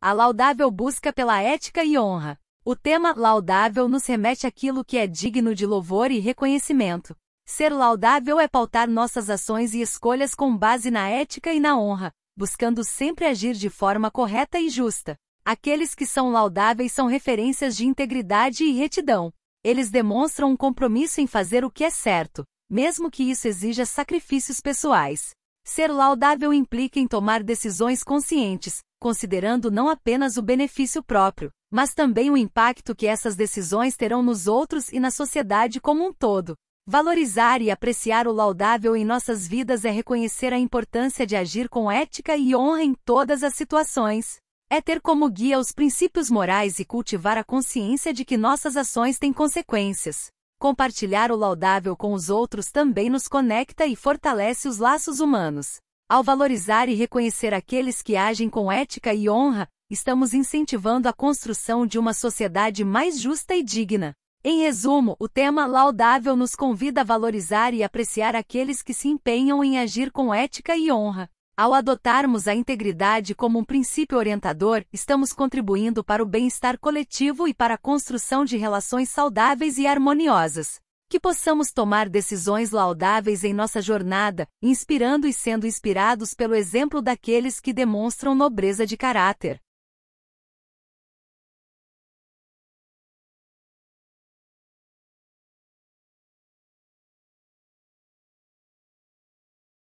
A laudável busca pela ética e honra. O tema laudável nos remete àquilo que é digno de louvor e reconhecimento. Ser laudável é pautar nossas ações e escolhas com base na ética e na honra, buscando sempre agir de forma correta e justa. Aqueles que são laudáveis são referências de integridade e retidão. Eles demonstram um compromisso em fazer o que é certo, mesmo que isso exija sacrifícios pessoais. Ser laudável implica em tomar decisões conscientes, considerando não apenas o benefício próprio, mas também o impacto que essas decisões terão nos outros e na sociedade como um todo. Valorizar e apreciar o laudável em nossas vidas é reconhecer a importância de agir com ética e honra em todas as situações. É ter como guia os princípios morais e cultivar a consciência de que nossas ações têm consequências. Compartilhar o laudável com os outros também nos conecta e fortalece os laços humanos. Ao valorizar e reconhecer aqueles que agem com ética e honra, estamos incentivando a construção de uma sociedade mais justa e digna. Em resumo, o tema Laudável nos convida a valorizar e apreciar aqueles que se empenham em agir com ética e honra. Ao adotarmos a integridade como um princípio orientador, estamos contribuindo para o bem-estar coletivo e para a construção de relações saudáveis e harmoniosas. Que possamos tomar decisões laudáveis em nossa jornada, inspirando e sendo inspirados pelo exemplo daqueles que demonstram nobreza de caráter.